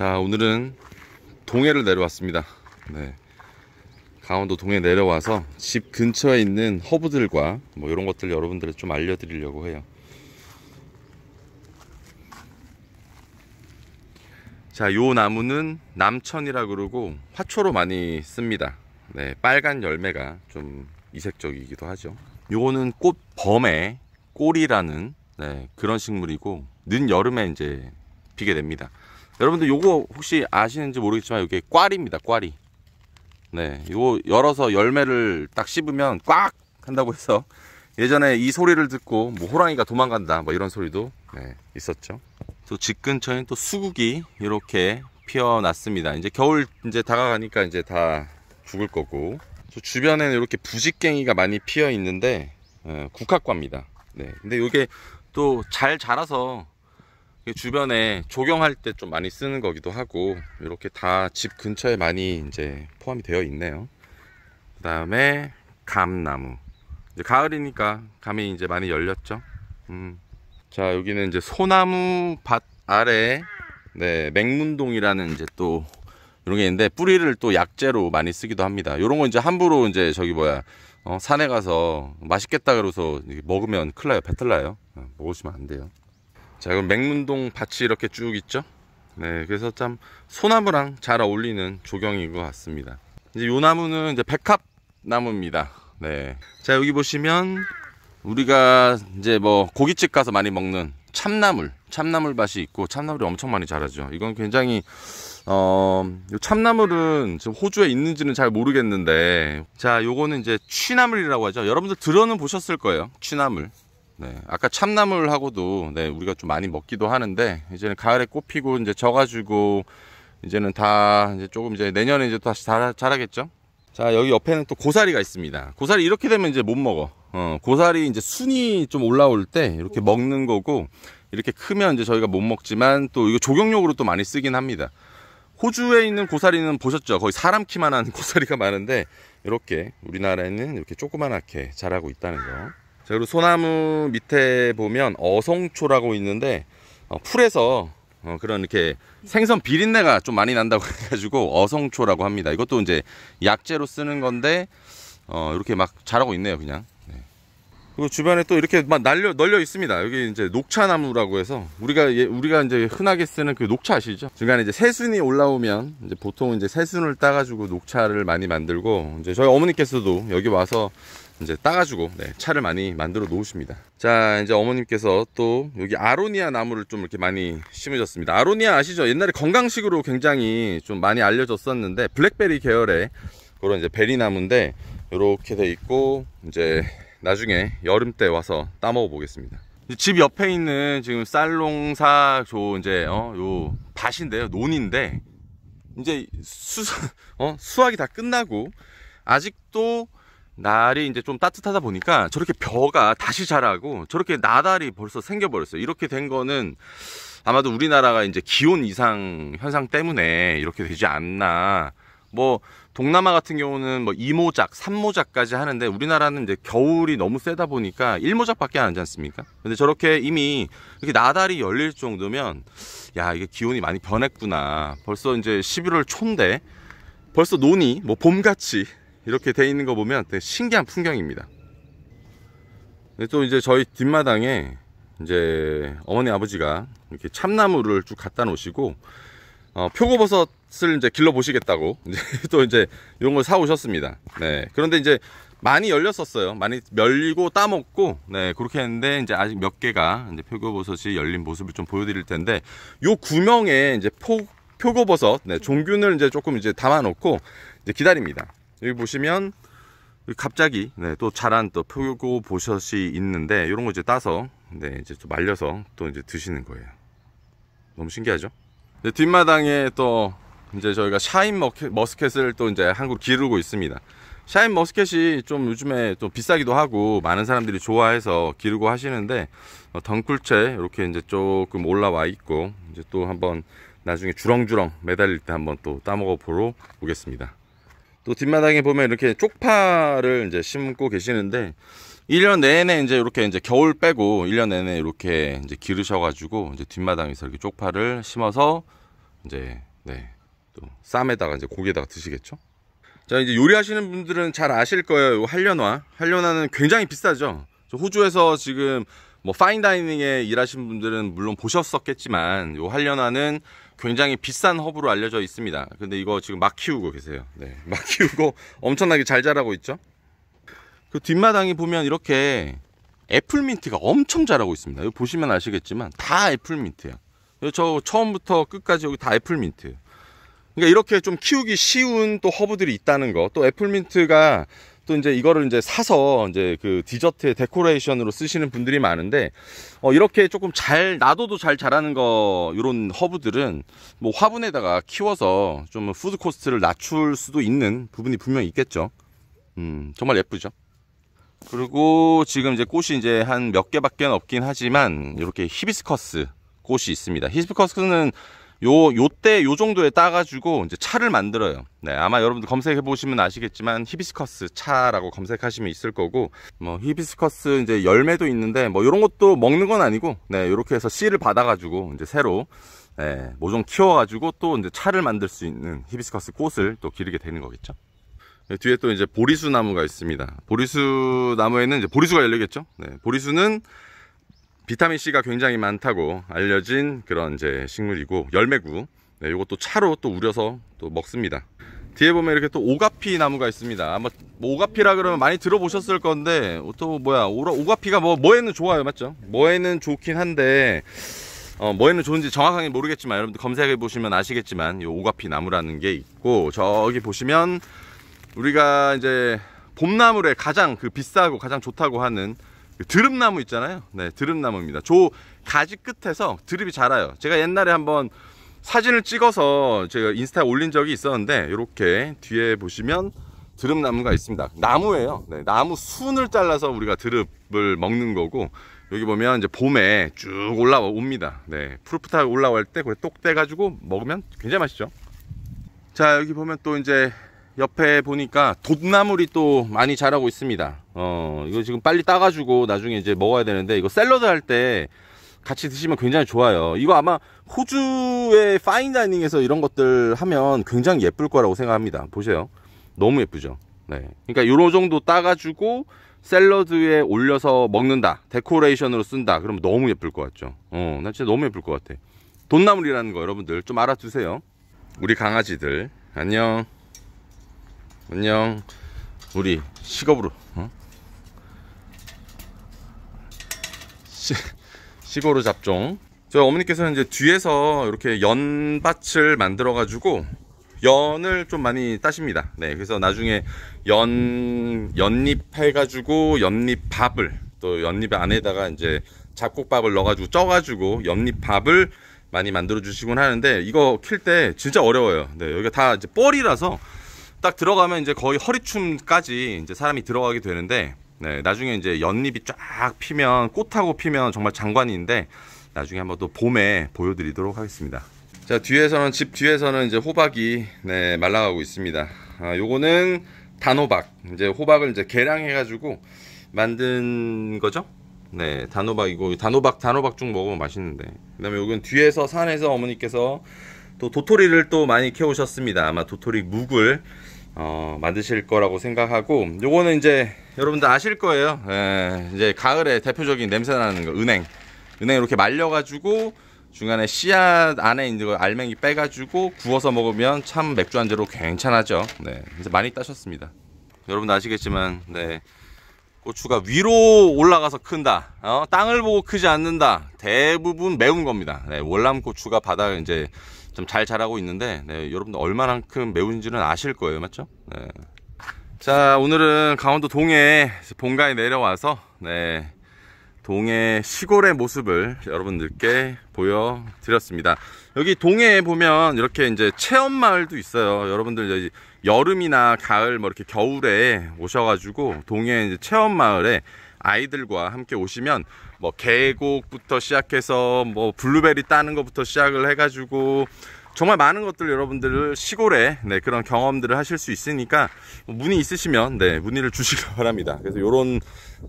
자 오늘은 동해를 내려왔습니다 네. 강원도 동해 내려와서 집 근처에 있는 허브들과 뭐 이런 것들 여러분들을 좀 알려드리려고 해요 자요 나무는 남천이라 그러고 화초로 많이 씁니다 네, 빨간 열매가 좀 이색적이기도 하죠 요거는 꽃 범에 꼴이라는 네, 그런 식물이고 늦 여름에 이제 피게 됩니다 여러분들 요거 혹시 아시는지 모르겠지만 이게 꽈리입니다. 꽈리. 네, 요거 열어서 열매를 딱 씹으면 꽉 한다고 해서 예전에 이 소리를 듣고 뭐 호랑이가 도망간다 뭐 이런 소리도 네, 있었죠. 또 집 근처엔 또 수국이 이렇게 피어났습니다. 이제 겨울 이제 다가가니까 이제 다 죽을 거고 주변에는 이렇게 부직갱이가 많이 피어 있는데 어, 국화과입니다. 네, 근데 이게 또 잘 자라서 그 주변에 조경할 때 좀 많이 쓰는 거기도 하고 이렇게 다 집 근처에 많이 이제 포함이 되어 있네요 그 다음에 감나무 이제 가을이니까 감이 이제 많이 열렸죠 음. 자 여기는 이제 소나무 밭 아래 네 맹문동이라는 이제 또 이런 게 있는데 뿌리를 또 약재로 많이 쓰기도 합니다 이런 거 이제 함부로 이제 저기 뭐야 어, 산에 가서 맛있겠다 그러서 먹으면 큰일 나요 배틀 나요 어, 먹으시면 안 돼요 자 그럼 맹문동 밭이 이렇게 쭉 있죠 네 그래서 참 소나무랑 잘 어울리는 조경인 것 같습니다 이제 요 나무는 이제 백합 나무입니다 네자 여기 보시면 우리가 이제 뭐 고깃집 가서 많이 먹는 참나물 참나물 밭이 있고 참나물이 엄청 많이 자라죠 이건 굉장히 어 참나물은 지금 호주에 있는지는 잘 모르겠는데 자 요거는 이제 취나물이라고 하죠 여러분들 들어는 보셨을 거예요 취나물 네, 아까 참나물하고도 네, 우리가 좀 많이 먹기도 하는데 이제는 가을에 꽃피고 이제 져가지고 이제는 다 이제 조금 이제 내년에 이제 다시 자라, 자라겠죠? 자 여기 옆에는 또 고사리가 있습니다. 고사리 이렇게 되면 이제 못 먹어. 어, 고사리 이제 순이 좀 올라올 때 이렇게 먹는 거고 이렇게 크면 이제 저희가 못 먹지만 또 이거 조경용으로 또 많이 쓰긴 합니다. 호주에 있는 고사리는 보셨죠? 거의 사람 키만한 고사리가 많은데 이렇게 우리나라에는 이렇게 조그만하게 자라고 있다는 거. 자 그리고 소나무 밑에 보면 어성초라고 있는데 어, 풀에서 어, 그런 이렇게 생선 비린내가 좀 많이 난다고 해가지고 어성초라고 합니다. 이것도 이제 약재로 쓰는 건데 어, 이렇게 막 자라고 있네요, 그냥. 네. 그리고 주변에 또 이렇게 막 날려 널려 있습니다. 여기 이제 녹차나무라고 해서 우리가 예, 우리가 이제 흔하게 쓰는 그 녹차 아시죠? 중간에 이제 새순이 올라오면 이제 보통 이제 새순을 따가지고 녹차를 많이 만들고 이제 저희 어머니께서도 여기 와서 이제 따가지고 네, 차를 많이 만들어 놓으십니다 자 이제 어머님께서 또 여기 아로니아 나무를 좀 이렇게 많이 심으셨습니다 아로니아 아시죠 옛날에 건강식으로 굉장히 좀 많이 알려졌었는데 블랙베리 계열의 그런 이제 베리나무인데 이렇게 돼 있고 이제 나중에 여름 때 와서 따먹어 보겠습니다 집 옆에 있는 지금 쌀농사 저 이제 어요 밭인데요 논인데 이제 수, 어, 수확이 다 끝나고 아직도 날이 이제 좀 따뜻하다 보니까 저렇게 벼가 다시 자라고 저렇게 나달이 벌써 생겨버렸어요. 이렇게 된 거는 아마도 우리나라가 이제 기온 이상 현상 때문에 이렇게 되지 않나. 뭐 동남아 같은 경우는 뭐 2모작, 3모작까지 하는데 우리나라는 이제 겨울이 너무 세다 보니까 1모작밖에 안 하지 않습니까? 근데 저렇게 이미 이렇게 나달이 열릴 정도면 야, 이게 기온이 많이 변했구나. 벌써 이제 11월 초인데 벌써 논이 뭐 봄같이 이렇게 돼 있는 거 보면 되게 신기한 풍경입니다 또 이제 저희 뒷마당에 이제 어머니 아버지가 이렇게 참나무를 쭉 갖다 놓으시고 어, 표고버섯을 이제 길러 보시겠다고 또 이제 이런 걸사 오셨습니다 네 그런데 이제 많이 열렸었어요 많이 멸리고 따먹고 네 그렇게 했는데 이제 아직 몇 개가 이제 표고버섯이 열린 모습을 좀 보여드릴 텐데 요구명에 이제 포, 표고버섯 네, 종균을 이제 조금 이제 담아놓고 이제 기다립니다 여기 보시면 갑자기 네, 또 자란 또 표고 보셨이 있는데 이런 거 이제 따서 네, 이제 또 말려서 또 이제 드시는 거예요. 너무 신기하죠? 네, 뒷마당에 또 이제 저희가 샤인 머스켓을 또 이제 한국 기르고 있습니다. 샤인 머스켓이 좀 요즘에 또 비싸기도 하고 많은 사람들이 좋아해서 기르고 하시는데 어, 덩굴채 이렇게 이제 조금 올라와 있고 이제 또 한번 나중에 주렁주렁 매달릴 때 한번 또 따먹어 보러 오겠습니다. 또 뒷마당에 보면 이렇게 쪽파를 이제 심고 계시는데 1년 내내 이제 이렇게 이제 겨울 빼고 1년 내내 이렇게 이제 기르셔가지고 이제 뒷마당에서 이렇게 쪽파를 심어서 이제 네또 쌈에다가 이제 고기에다가 드시겠죠. 자 이제 요리하시는 분들은 잘 아실 거예요. 이 한련화 한련화는 굉장히 비싸죠. 호주에서 지금 뭐 파인다이닝에 일하신 분들은 물론 보셨었겠지만 요 한련화는 굉장히 비싼 허브로 알려져 있습니다. 근데 이거 지금 막 키우고 계세요. 네, 막 키우고 엄청나게 잘 자라고 있죠. 그 뒷마당에 보면 이렇게 애플민트가 엄청 자라고 있습니다. 여기 보시면 아시겠지만 다 애플민트야. 저 처음부터 끝까지 여기 다 애플민트. 그러니까 이렇게 좀 키우기 쉬운 또 허브들이 있다는 거. 또 애플민트가 또 이제 이거를 이제 사서 이제 그 디저트 데코레이션으로 쓰시는 분들이 많은데 어 이렇게 조금 잘 놔둬도 잘 자라는 거 이런 허브들은 뭐 화분에다가 키워서 좀 푸드 코스트를 낮출 수도 있는 부분이 분명히 있겠죠. 음 정말 예쁘죠. 그리고 지금 이제 꽃이 이제 한 몇 개밖에 없긴 하지만 이렇게 히비스커스 꽃이 있습니다. 히비스커스는 요, 요때 요 정도에 따가지고 이제 차를 만들어요. 네, 아마 여러분들 검색해 보시면 아시겠지만 히비스커스 차라고 검색하시면 있을 거고 뭐 히비스커스 이제 열매도 있는데 뭐 이런 것도 먹는 건 아니고 네, 이렇게 해서 씨를 받아가지고 이제 새로 네, 모종 키워가지고 또 이제 차를 만들 수 있는 히비스커스 꽃을 또 기르게 되는 거겠죠. 네, 뒤에 또 이제 보리수 나무가 있습니다. 보리수 나무에는 이제 보리수가 열리겠죠. 네, 보리수는 비타민 C가 굉장히 많다고 알려진 그런 이제 식물이고 열매구 네, 이것도 차로 또 우려서 또 먹습니다. 뒤에 보면 이렇게 또 오가피 나무가 있습니다. 아마 뭐 오가피라 그러면 많이 들어보셨을 건데 어, 또 뭐야 오가피가 뭐 뭐에는 좋아요, 맞죠? 뭐에는 좋긴 한데 어, 뭐에는 좋은지 정확하게 모르겠지만 여러분들 검색해 보시면 아시겠지만 이 오가피 나무라는 게 있고 저기 보시면 우리가 이제 봄나물에 가장 그 비싸고 가장 좋다고 하는 드름나무 있잖아요 네드름나무입니다저 가지 끝에서 드립이 자라요 제가 옛날에 한번 사진을 찍어서 제가 인스타에 올린 적이 있었는데 이렇게 뒤에 보시면 드름나무가 있습니다 나무예요 네, 나무 순을 잘라서 우리가 드릅을 먹는 거고 여기 보면 이제 봄에 쭉 올라옵니다 네 푸르푸타 올라올 때 그걸 똑 떼가지고 먹으면 굉장히 맛있죠 자 여기 보면 또 이제 옆에 보니까 돛나물이 또 많이 자라고 있습니다 어 이거 지금 빨리 따가지고 나중에 이제 먹어야 되는데 이거 샐러드 할 때 같이 드시면 굉장히 좋아요 이거 아마 호주의 파인다이닝에서 이런 것들 하면 굉장히 예쁠 거라고 생각합니다 보세요 너무 예쁘죠 네 그러니까 요 정도 따가지고 샐러드에 올려서 먹는다 데코레이션으로 쓴다 그러면 너무 예쁠 것 같죠 어난 진짜 너무 예쁠 것 같아 돈나물이라는 거 여러분들 좀 알아두세요 우리 강아지들 안녕 안녕 우리 시겁으로 어? 시, 시거로 잡종 저 어머니께서는 이제 뒤에서 이렇게 연밭을 만들어 가지고 연을 좀 많이 따십니다 네 그래서 나중에 연 연잎 해 가지고 연잎밥을 또 연잎 안에다가 이제 잡곡밥을 넣어 가지고 쪄 가지고 연잎밥을 많이 만들어 주시곤 하는데 이거 킬 때 진짜 어려워요 네 여기가 다 이제 뻘이라서 딱 들어가면 이제 거의 허리춤까지 이제 사람이 들어가게 되는데 네, 나중에 이제 연잎이 쫙 피면 꽃하고 피면 정말 장관인데 나중에 한번 또 봄에 보여드리도록 하겠습니다. 자 뒤에서는 집 뒤에서는 이제 호박이 네, 말라가고 있습니다. 아, 요거는 단호박 이제 호박을 이제 계량해가지고 만든 거죠. 네 단호박이고 단호박 단호박 중 먹으면 맛있는데 그다음에 요건 뒤에서 산에서 어머니께서 또 도토리를 또 많이 캐오셨습니다. 아마 도토리 묵을 어, 만드실 거라고 생각하고 요거는 이제 여러분들 아실 거예요 예, 이제 가을에 대표적인 냄새나는 거 은행 은행 이렇게 말려가지고 중간에 씨앗 안에 있는 거 알맹이 빼가지고 구워서 먹으면 참 맥주 안주로 괜찮아죠 네, 그래서 많이 따셨습니다 여러분도 아시겠지만 네 고추가 위로 올라가서 큰다 어? 땅을 보고 크지 않는다 대부분 매운 겁니다 네, 월남 고추가 바닥 이제 좀잘 자라고 있는데 네, 여러분들 얼마만큼 매운지는 아실 거예요 맞죠? 네. 자 오늘은 강원도 동해 본가에 내려와서 네, 동해 시골의 모습을 여러분들께 보여드렸습니다 여기 동해에 보면 이렇게 이제 체험마을도 있어요 여러분들 여름이나 가을 뭐 이렇게 겨울에 오셔가지고 동해 체험마을에 아이들과 함께 오시면 뭐 계곡부터 시작해서 뭐 블루베리 따는 것부터 시작을 해가지고 정말 많은 것들 여러분들 시골에 네, 그런 경험들을 하실 수 있으니까 뭐 문의 있으시면 네, 문의를 주시기 바랍니다. 그래서 이런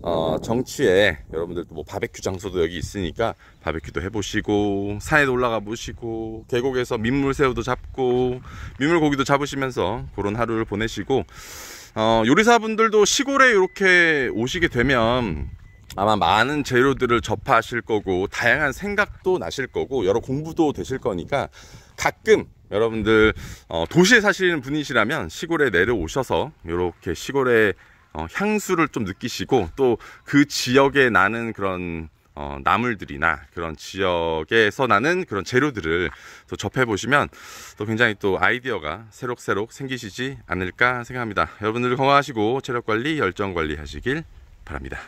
어, 정치에 여러분들도 뭐 바베큐 장소도 여기 있으니까 바베큐도 해보시고 산에 올라가 보시고 계곡에서 민물새우도 잡고 민물고기도 잡으시면서 그런 하루를 보내시고 어, 요리사분들도 시골에 이렇게 오시게 되면 아마 많은 재료들을 접하실 거고 다양한 생각도 나실 거고 여러 공부도 되실 거니까 가끔 여러분들 어, 도시에 사시는 분이시라면 시골에 내려오셔서 이렇게 시골의 어, 향수를 좀 느끼시고 또 그 지역에 나는 그런 어, 나물들이나 그런 지역에서 나는 그런 재료들을 또 접해보시면 또 굉장히 또 아이디어가 새록새록 생기시지 않을까 생각합니다. 여러분들 건강하시고 체력관리, 열정관리 하시길 바랍니다.